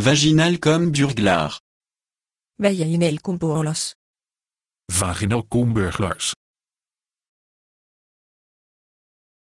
Vaginal comme burglar. Vaginal comme burglars. Vaginal comme burglars.